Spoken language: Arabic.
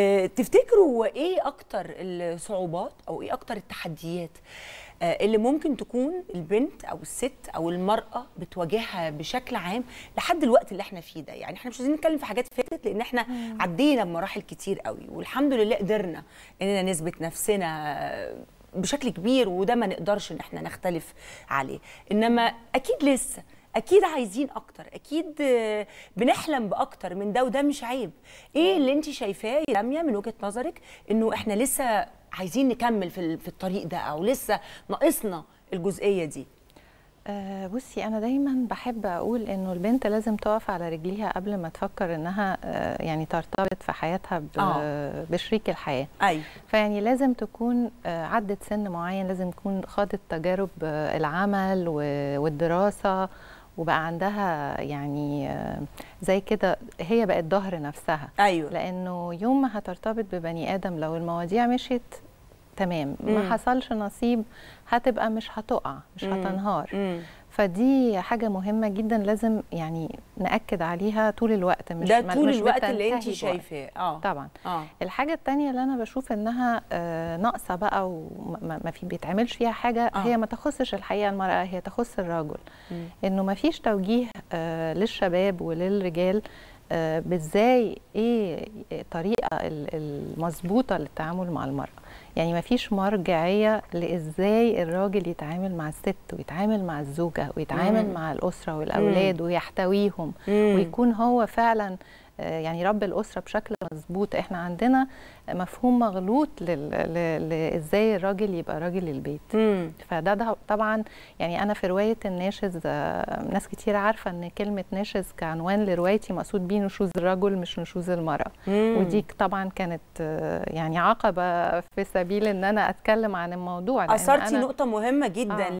آه، تفتكروا ايه اكتر الصعوبات او ايه اكتر التحديات آه، اللي ممكن تكون البنت او الست او المراه بتواجهها بشكل عام لحد الوقت اللي احنا فيه ده يعني احنا مش عايزين نتكلم في حاجات فاتت لان احنا عدينا بمراحل كتير قوي والحمد لله قدرنا اننا نثبت نفسنا بشكل كبير وده ما نقدرش ان احنا نختلف عليه انما اكيد لسه اكيد عايزين اكتر اكيد بنحلم باكتر من ده وده مش عيب ايه اللي انت شايفاه يا راميه من وجهه نظرك انه احنا لسه عايزين نكمل في في الطريق ده او لسه ناقصنا الجزئيه دي أه بصي انا دايما بحب اقول انه البنت لازم تقف على رجليها قبل ما تفكر انها آه، يعني ترتبط في حياتها آه. بشريك الحياه أي. فيعني لازم تكون آه، عدت سن معين لازم تكون خاضت تجارب العمل والدراسه وبقى عندها يعني آه، زي كده هي بقت ظهر نفسها أيوة. لانه يوم ما هترتبط ببني ادم لو المواضيع مشيت تمام مم. ما حصلش نصيب هتبقى مش هتقع مش مم. هتنهار مم. فدي حاجه مهمه جدا لازم يعني ناكد عليها طول الوقت مش ده طول مش الوقت اللي انت شايفاه اه طبعا آه. الحاجه الثانيه اللي انا بشوف انها آه ناقصه بقى وما في بيتعملش فيها حاجه آه. هي ما تخصش الحقيقه المراه هي تخص الرجل انه ما فيش توجيه آه للشباب وللرجال آه، بازاي ايه الطريقه آه، المظبوطه للتعامل مع المراه يعني ما فيش مرجعيه لازاي الراجل يتعامل مع الست ويتعامل مع الزوجه ويتعامل مم. مع الاسره والاولاد مم. ويحتويهم مم. ويكون هو فعلا آه، يعني رب الاسره بشكل مظبوط احنا عندنا مفهوم مغلوط لازاي الراجل يبقى راجل البيت مم. فده ده طبعا يعني انا في روايه الناشز آه، ناس كتير عارفه ان كلمه ناشز كعنوان لروايتي مقصود بيه نشوز الرجل مش نشوز المراه مم. ودي طبعا كانت آه، يعني عقبه في سبيل ان انا اتكلم عن الموضوع اثرتي نقطه مهمه جدا آه.